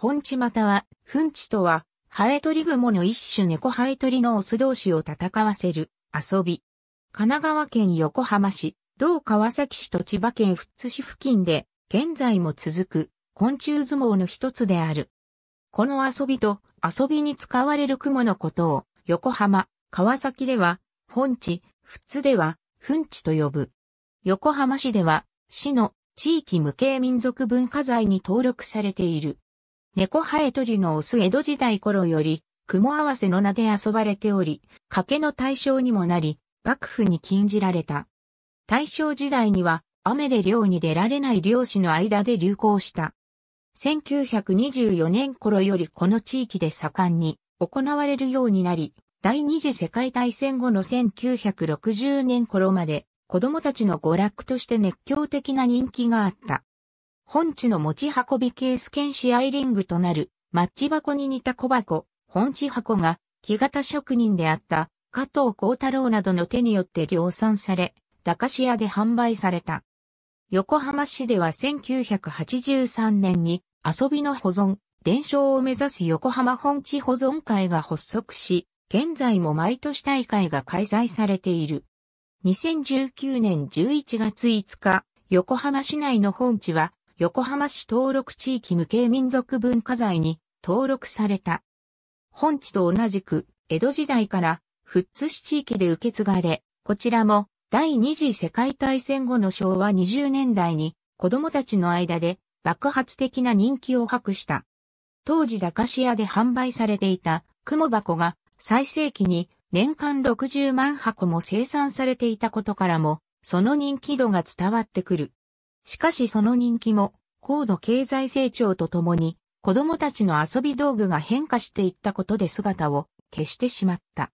本地または、粉地とは、ハエトリグモの一種猫ハエトリのオス同士を戦わせる、遊び。神奈川県横浜市、同川崎市と千葉県富津市付近で、現在も続く、昆虫相撲の一つである。この遊びと、遊びに使われる雲のことを、横浜、川崎では、本地、富津では、粉地と呼ぶ。横浜市では、市の地域無形民族文化財に登録されている。猫ハエ取りのオス江戸時代頃より、雲合わせの名で遊ばれており、賭けの対象にもなり、幕府に禁じられた。大正時代には、雨で漁に出られない漁師の間で流行した。1924年頃よりこの地域で盛んに行われるようになり、第二次世界大戦後の1960年頃まで子供たちの娯楽として熱狂的な人気があった。本地の持ち運びケース兼試合リングとなる、マッチ箱に似た小箱、本地箱が、木型職人であった、加藤幸太郎などの手によって量産され、駄菓子屋で販売された。横浜市では1983年に遊びの保存、伝承を目指す横浜本地保存会が発足し、現在も毎年大会が開催されている。2019年11月5日、横浜市内の本地は横浜市登録地域無形民族文化財に登録された。本地と同じく、江戸時代から富津市地域で受け継がれ、こちらも第二次世界大戦後の昭和20年代に子供たちの間で爆発的な人気を博した。当時駄菓子屋で販売されていた雲箱が最盛期に年間60万箱も生産されていたことからも、その人気度が伝わってくる。しかしその人気も、高度経済成長とともに、子供たちの遊び道具が変化していったことで姿を消してしまった。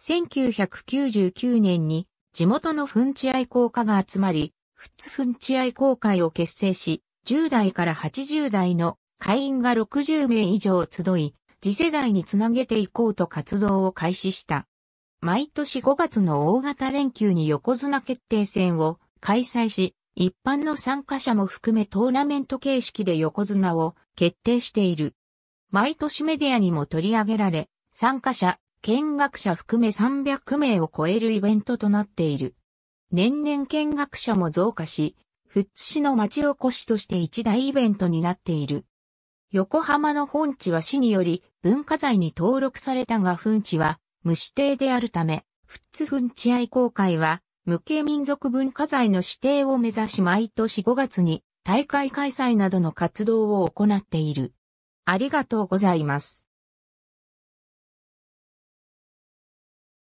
1999年に地元のフンチ愛好家が集まり、フッツフンチ愛好会を結成し、10代から80代の会員が60名以上集い、次世代につなげていこうと活動を開始した。毎年5月の大型連休に横綱決定戦を開催し、一般の参加者も含めトーナメント形式で横綱を決定している。毎年メディアにも取り上げられ、参加者、見学者含め300名を超えるイベントとなっている。年々見学者も増加し、富津市の町おこしとして一大イベントになっている。横浜の本地は市により文化財に登録されたが、噴地は無指定であるため、富津噴地愛好会は無形民族文化財の指定を目指し毎年5月に大会開催などの活動を行っている。ありがとうございます。